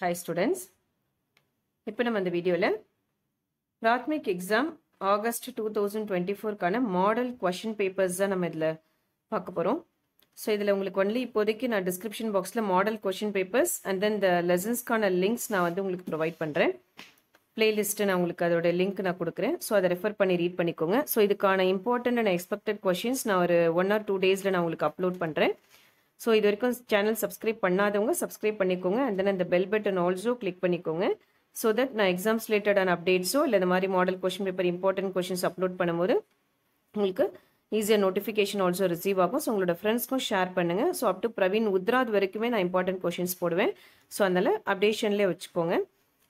hi students இப்போ நம்ம அந்த வீடியோவில் Prathmik exam August two thousand twenty ஃபோர்க்கான மாடல் கொஷின் பேப்பர்ஸ் தான் நம்ம இதில் பார்க்க போகிறோம் ஸோ இதில் உங்களுக்கு ஒன்லி இப்போதைக்கு நான் டிஸ்கிரிப்ஷன் பாக்ஸில் model question papers and then இந்த லெசன்ஸ்க்கான லிங்க்ஸ் நான் வந்து உங்களுக்கு ப்ரொவைட் பண்ணுறேன் பிளேலிஸ்ட்டு நான் உங்களுக்கு அதோட லிங்க் நான் கொடுக்குறேன் ஸோ அதை ரெஃபர் பண்ணி ரீட் பண்ணிக்கோங்க ஸோ இதுக்கான இம்பார்ட்டண்ட் அண்ட் எக்ஸ்பெக்டட் கொஷின்ஸ் நான் ஒரு ஒன் ஆர் டூ டேஸில் நான் உங்களுக்கு அப்லோட் பண்ணுறேன் ஸோ இது வரைக்கும் சேனல் சப்ஸ்கிரைப் பண்ணாதவங்க சப்ஸ்கிரைப் பண்ணிக்கோங்க அண்ட் தென் அந்த பெல் பட்டன் ஆல்சோ கிளிக் பண்ணிக்கோங்க ஸோ தட் நான் எக்ஸாம்ஸ் ரிலேட்டடான அப்டேட்ஸோ இல்லை இந்த மாதிரி model question paper important questions upload பண்ணும்போது உங்களுக்கு ஈஸியாக நோட்டிஃபிகேஷன் ஆல்சோ ரிசீவ் ஆகும் ஸோ உங்களோட ஃப்ரெண்ட்ஸ்க்கும் ஷேர் பண்ணுங்கள் so up to Praveen Uttarardh வரைக்குமே நான் இம்பார்ட்டன்ட் கொஷின்ஸ் போடுவேன் ஸோ அதனால் அப்டேஷன்லேயே வச்சுக்கோங்க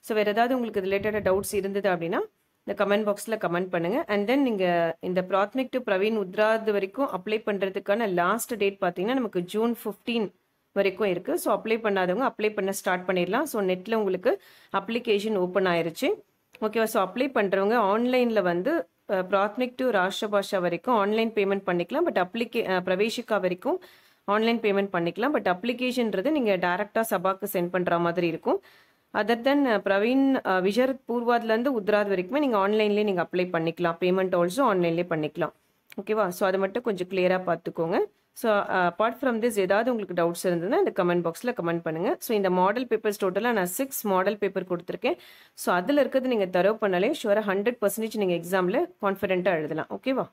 ஸோ வேறு ஏதாவது உங்களுக்கு ரிலேட்டடாக டவுட்ஸ் இருந்தது அப்படின்னா இந்த கமெண்ட் பாக்ஸில் கமெண்ட் பண்ணுங்கள் அண்ட் தென் நீங்கள் இந்த பிராத்மிக் டு பிரவீன் உத்ராது வரைக்கும் அப்ளை பண்ணுறதுக்கான லாஸ்ட் டேட் பார்த்தீங்கன்னா நமக்கு ஜூன் ஃபிஃப்டீன் வரைக்கும் இருக்குது ஸோ அப்ளை பண்ணாதவங்க அப்ளை பண்ண ஸ்டார்ட் பண்ணிடலாம் ஸோ நெட்டில் உங்களுக்கு அப்ளிகேஷன் ஓப்பன் ஆயிருச்சு ஓகேவா ஸோ அப்ளை பண்ணுறவங்க ஆன்லைனில் வந்து பிராத்மிக் டு ராஷ்டிரபாஷா வரைக்கும் ஆன்லைன் பேமெண்ட் பண்ணிக்கலாம் பட் அப்ளிகே பிரவேஷிக்கா வரைக்கும் ஆன்லைன் பேமெண்ட் பண்ணிக்கலாம் பட் அப்ளிகேஷன்றது நீங்கள் டேரெக்டாக சபாக்கு சென்ட் பண்ணுற மாதிரி இருக்கும் அதர் தென் பிரவீன் விஷர் பூர்வாதிலேருந்து உத்ராத் வரைக்குமே நீங்கள் ஆன்லைன்லேயே நீங்கள் அப்ளை பண்ணிக்கலாம் பேமெண்ட் ஆல்சோ ஆன்லைன்லேயே பண்ணிக்கலாம் ஓகேவா ஸோ அதை மட்டும் கொஞ்சம் கிளியராக பார்த்துக்கோங்க ஸோ அப்பார்ட் ஃப்ரம் திஸ் ஏதாவது உங்களுக்கு டவுட்ஸ் இருந்ததுன்னா இந்த கமெண்ட் பாக்ஸில் கமெண்ட் பண்ணுங்கள் ஸோ இந்த மாடல் பேப்பர்ஸ் டோட்டலாக நான் சிக்ஸ் மாடல் பேப்பர் கொடுத்துருக்கேன் ஸோ அதில் இருக்கிறது நீங்கள் தரவு பண்ணாலே ஷுவராக ஹண்ட்ரட் பர்சன்டேஜ் நீங்கள் எக்ஸாமில் கான்ஃபிடென்ட்டாக எழுதலாம் ஓகேவா